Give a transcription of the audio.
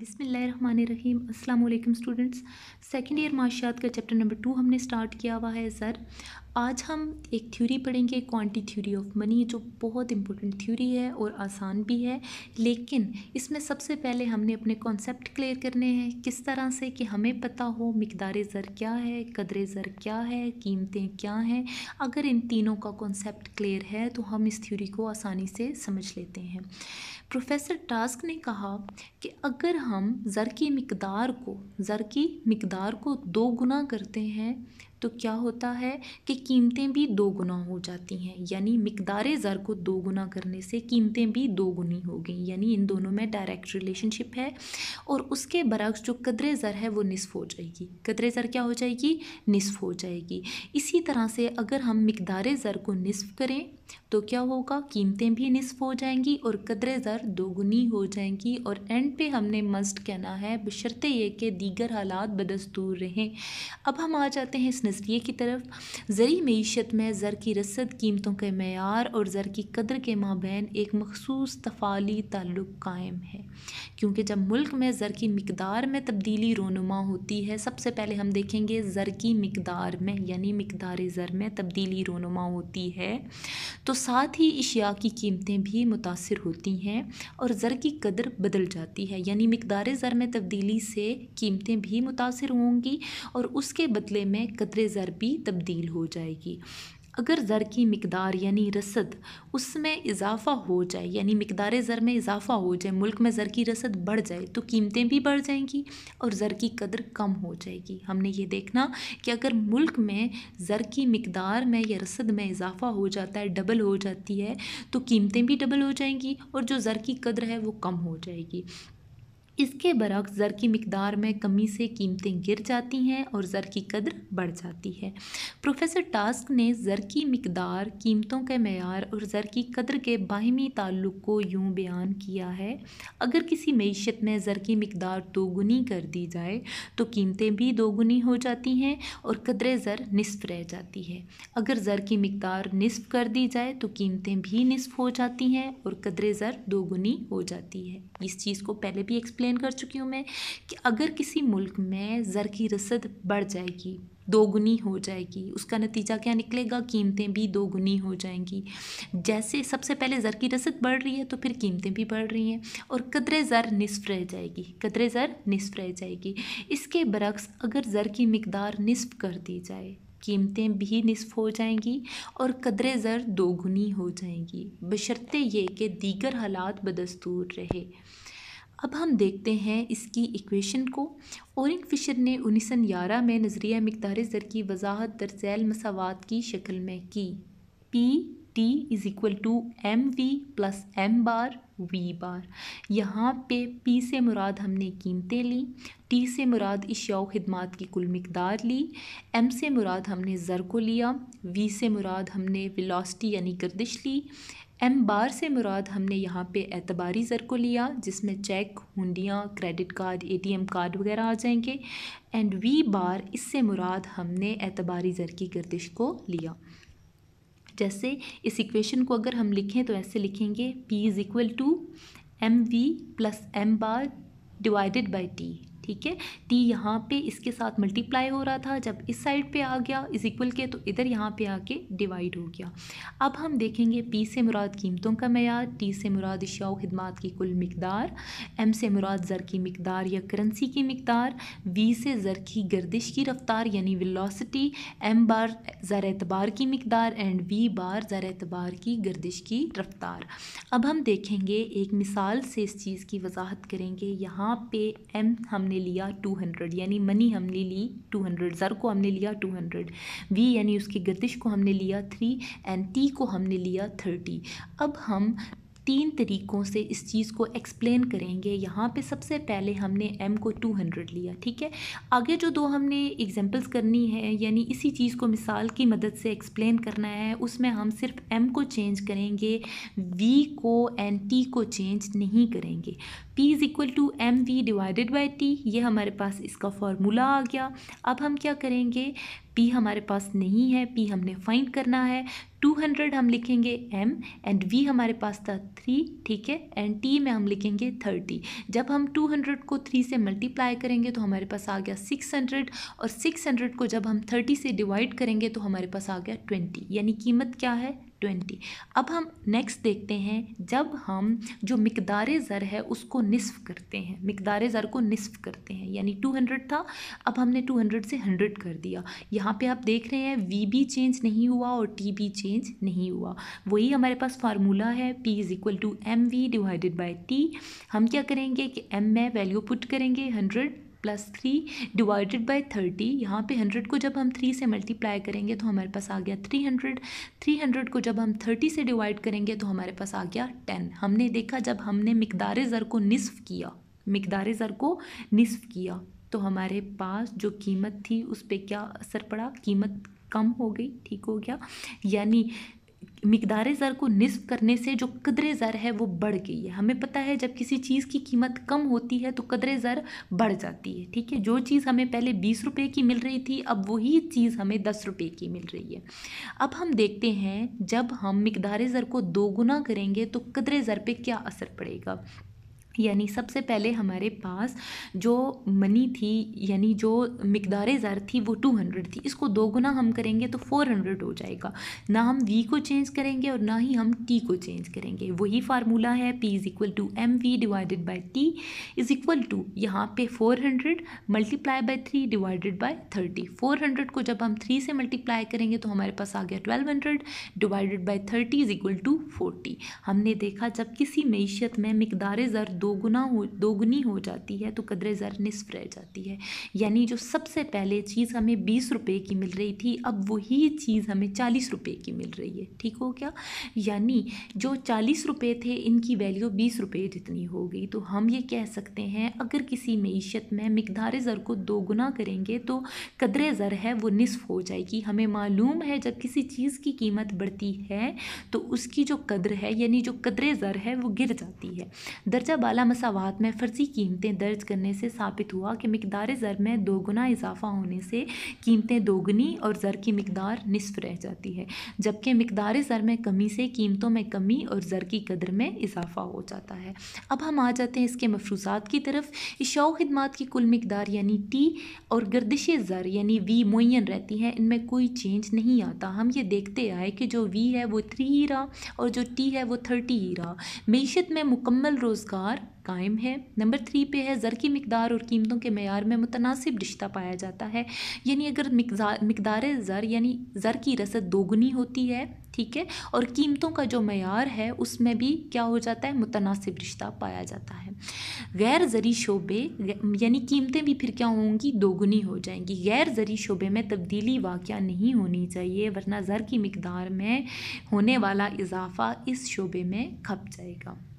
बिसमीम अल्लाम students second year माशियात का चैप्टर नंबर टू हमने स्टार्ट किया हुआ है सर आज हम एक थ्योरी पढ़ेंगे क्वांटी थ्योरी ऑफ मनी जो बहुत इंपॉर्टेंट थ्योरी है और आसान भी है लेकिन इसमें सबसे पहले हमने अपने कॉन्सेप्ट क्लियर करने हैं किस तरह से कि हमें पता हो मकदार ज़र क्या है कदर ज़र क्या है कीमतें क्या हैं अगर इन तीनों का कॉन्सेप्ट क्लियर है तो हम इस थ्योरी को आसानी से समझ लेते हैं प्रोफेसर टास्क ने कहा कि अगर हम ज़र की मकदार को ज़र की मकदार को दो गुना करते हैं तो क्या होता है कि कीमतें भी दो गुना हो जाती हैं यानी मकदार ज़र को दो गुना करने से कीमतें भी दो गुनी हो गई यानी इन दोनों में डायरेक्ट रिलेशनशिप है और उसके बरक्स जो कदर ज़र है वो निसफ हो जाएगी कदर ज़र क्या हो जाएगी निसफ हो जाएगी इसी तरह से अगर हम मकदार ज़र को निसफ करें तो क्या होगा कीमतें भी निसफ हो जाएंगी और कदर ज़र दोगुनी हो जाएंगी और एंड पे हमने मस्ट कहना है बशर्ते ये कि दीगर हालात बदस्तूर रहें अब हम आ जाते हैं इस नज़रिए की तरफ ज़रि मीशत में ज़र की रसद कीमतों के मैार और ज़र की कदर के माबेन एक मखसूस तफाली ताल्लुक़ कायम है क्योंकि जब मुल्क में ज़र की मकदार में तब्दीली रोनुमा होती है सबसे पहले हम देखेंगे ज़र की मकदार में यानी मकदार ज़र में तब्दीली रोनुमा होती है तो साथ ही अशिया की कीमतें भी मुतासर होती हैं और ज़र की कदर बदल जाती है यानी मकदार ज़र में तब्दीली से कीमतें भी मुतासर होंगी और उसके बदले में कदर दूसरे ज़र भी तब्दील हो जाएगी अगर ज़र की मकदार यानी रसद उसमें इजाफ़ा हो जाए यानी मकदार ज़र में इजाफ़ा हो जाए मुल्क में ज़र की रसद बढ़ जाए तो कीमतें भी बढ़ जाएंगी और ज़र की कदर कम हो जाएगी हमने ये देखना कि अगर मुल्क में ज़र की मकदार में या रसद में इजाफ़ा हो जाता है डबल हो जाती है तो कीमतें भी डबल हो जाएंगी और जो ज़र की कदर है वो कम हो जाएगी इसके बरक्स ज़र की मकदार में कमी से कीमतें गिर जाती हैं और ज़र की कदर बढ़ जाती है प्रोफेसर टास्क ने ज़र की मकदार कीमतों के मैार और ज़र की कदर के बाहमी ताल्लुक़ को यूँ बयान किया है अगर किसी मीशत में ज़र की मकदार दोगुनी कर दी जाए तो कीमतें भी दोगुनी हो जाती हैं और कदर ज़र नसफ रह जाती है अगर ज़र की मकदार नसफ कर दी जाए तो कीमतें भी नसफ हो जाती हैं और कदर ज़र दोगुनी हो जाती है इस चीज़ को पहले भी एक्सप्ल एक्सप्लेन कर चुकी हूँ मैं कि अगर किसी मुल्क में ज़र की रसद बढ़ जाएगी दोगुनी हो जाएगी उसका नतीजा क्या निकलेगा कीमतें भी दोगुनी हो जाएंगी जैसे सबसे पहले ज़र की रसद बढ़ रही है तो फिर कीमतें भी बढ़ रही हैं और कदर ज़र निसफ रह जाएगी कदर ज़र निसफ रह जाएगी इसके बरक्स अगर ज़र की मकदार निसफ कर दी जाए कीमतें भी निसफ हो जाएंगी और कदर ज़र दोगुनी हो जाएंगी बशर्ते ये कि दीगर हालात बदस्तूर रहे अब हम देखते हैं इसकी इक्वेशन को ओरिन फिशर ने उन्नीस सौ ग्यारह में नज़रिया मकदार ज़र की वजाहत सेल मसावत की शक्ल में की P T is equal to M V plus M bar V bar यहाँ पे पी से मुराद हमने कीमतें ली टी से मुराद अशिया खदमात की कुल मकदार ली एम से मुराद हमने ज़र को लिया वी से मुराद हमने विलासटी यानी गर्दिश ली एम बार से मुराद हमने यहाँ पे एतबारी ज़र को लिया जिसमें चेक हुंडियाँ क्रेडिट कार्ड एटीएम कार्ड वगैरह आ जाएंगे एंड वी बार इससे मुराद हमने एतबारी ज़र की गर्दिश को लिया जैसे इस इक्वेशन को अगर हम लिखें तो ऐसे लिखेंगे P is equal to M V plus M bar divided by T ठीक है टी यहाँ पे इसके साथ मल्टीप्लाई हो रहा था जब इस साइड पे आ गया इज इक्वल के तो इधर यहाँ पे आके डिवाइड हो गया अब हम देखेंगे पी से मुराद कीमतों का मैार टी से मुराद शाओ खदमात की कुल मकदार एम से मुराद ज़र की मकदार या करेंसी की मकदार वी से ज़र की गर्दिश की रफ्तार यानी विलासिटी एम बार ज़र एतबार की मकदार एंड वी बार ज़र एतबार की गर्दिश की रफ्तार अब हम देखेंगे एक मिसाल से इस चीज़ की वजाहत करेंगे यहाँ पे एम हमने हमने लिया टू हंड्रेड यानी मनी हमने ली टू हंड्रेड ज़र को हमने लिया टू हंड्रेड वी यानी उसकी गतिश को हमने लिया थ्री एंड टी को हमने लिया थर्टी अब हम तीन तरीक़ों से इस चीज़ को एक्सप्लेन करेंगे यहाँ पे सबसे पहले हमने एम को 200 लिया ठीक है आगे जो दो हमने एग्जांपल्स करनी है यानी इसी चीज़ को मिसाल की मदद से एक्सप्लेन करना है उसमें हम सिर्फ एम को चेंज करेंगे वी को एंड टी को चेंज नहीं करेंगे p is equal to M V divided by T ये हमारे पास इसका फार्मूला आ गया अब हम क्या करेंगे पी हमारे पास नहीं है पी हमने फाइंड करना है टू हंड्रेड हम लिखेंगे एम एंड वी हमारे पास था थ्री ठीक है एंड टी में हम लिखेंगे थर्टी जब हम टू हंड्रेड को थ्री से मल्टीप्लाई करेंगे तो हमारे पास आ गया सिक्स हंड्रेड और सिक्स हंड्रेड को जब हम थर्टी से डिवाइड करेंगे तो हमारे पास आ गया ट्वेंटी यानी कीमत क्या है ट्वेंटी अब हम नेक्स्ट देखते हैं जब हम जो मकदार ज़र है उसको निसफ़ करते हैं मकदार ज़र को निसफ़ करते हैं यानी टू हंड्रेड था अब हमने टू हंड्रेड से हंड्रेड कर दिया यहाँ पे आप देख रहे हैं वी भी चेंज नहीं हुआ और टी भी चेंज नहीं हुआ वही हमारे पास फार्मूला है P is equal to M V divided by T हम क्या करेंगे कि एम में वैल्यू पुट करेंगे hundred plus three divided by thirty यहाँ पे हंड्रेड को जब हम थ्री से मल्टीप्लाई करेंगे तो हमारे पास आ गया थ्री हंड्रेड थ्री हंड्रेड को जब हम थर्टी से डिवाइड करेंगे तो हमारे पास आ गया टेन हमने देखा जब हमने मकदार ज़र को निसफ़ किया मकदार ज़र को निसफ़ किया तो हमारे पास जो कीमत थी उस पर क्या असर पड़ा कीमत कम हो गई ठीक हो गया यानी मकदार ज़र को नस्फ़ करने से जो कदर ज़र है वो बढ़ गई है हमें पता है जब किसी चीज़ की कीमत कम होती है तो कदर ज़र बढ़ जाती है ठीक है जो चीज़ हमें पहले बीस रुपये की मिल रही थी अब वही चीज़ हमें दस रुपये की मिल रही है अब हम देखते हैं जब हम मकदार ज़र को दोगुना करेंगे तो कदर ज़र पर क्या असर पड़ेगा यानी सबसे पहले हमारे पास जो मनी थी यानी जो मकदार ज़र थी वो टू हंड्रेड थी इसको दो गुना हम करेंगे तो फ़ोर हंड्रेड हो जाएगा ना हम वी को चेंज करेंगे और ना ही हम टी को चेंज करेंगे वही फार्मूला है P is equal to M V divided by T is equal to यहाँ पे four hundred multiply by three divided by thirty four hundred को जब हम थ्री से मल्टीप्लाई करेंगे तो हमारे पास आ गया twelve hundred divided by thirty is equal to forty हमने देखा जब किसी मीशत में मकदार ज़र दोगुना हो दोगुनी हो जाती है तो कदर ज़र निसफ रह जाती है यानी जो सबसे पहले चीज़ हमें बीस रुपये की मिल रही थी अब वही चीज़ हमें चालीस रुपये की मिल रही है ठीक हो क्या यानी जो चालीस रुपये थे इनकी वैल्यू बीस रुपये जितनी हो गई तो हम ये कह सकते हैं अगर किसी मीशत में मकदार ज़र को दोगुना करेंगे तो कदर ज़र है वो निसफ हो जाएगी हमें मालूम है जब किसी चीज़ की कीमत बढ़ती है तो उसकी जो कदर है यानी जो कदर ज़र है वो गिर जाती है दर्जा काला मसावत में फ़र्जी कीमतें दर्ज करने से साबित हुआ कि मकदार ज़र में दोगुना इजाफा होने से कीमतें दोगुनी और ज़र की मकदार नसफ रह जाती है जबकि मकदार ज़र में कमी से कीमतों में कमी और ज़र की कदर में इजाफा हो जाता है अब हम आ जाते हैं इसके मफरूजात की तरफ इशा खदमात की कुल मकदार यानी टी और गर्दिश ज़र यानी वी मुन रहती है इनमें कोई चेंज नहीं आता हम ये देखते आए कि जो वी है वो थ्री ही रहा और जो टी है वो थर्टी ही रहा मीशत में मुकम्मल रोज़गार कायम है नंबर थ्री पे है ज़र की मकदार और कीमतों के मैार में मुतनासिब रिश्ता पाया जाता है यानी अगर मकदार ज़र यानी ज़र की रसद दोगुनी होती है ठीक है और कीमतों का जो मैार है उसमें भी क्या हो जाता है मुतनासिब रिश्ता पाया जाता है गैर ज़री शोबे यानी कीमतें भी फिर क्या होंगी दोगुनी हो जाएंगी गैर ज़री शोबे में तब्दीली वाक़ नहीं होनी चाहिए वरना ज़र की मकदार में होने वाला इजाफा इस शोबे में खप जाएगा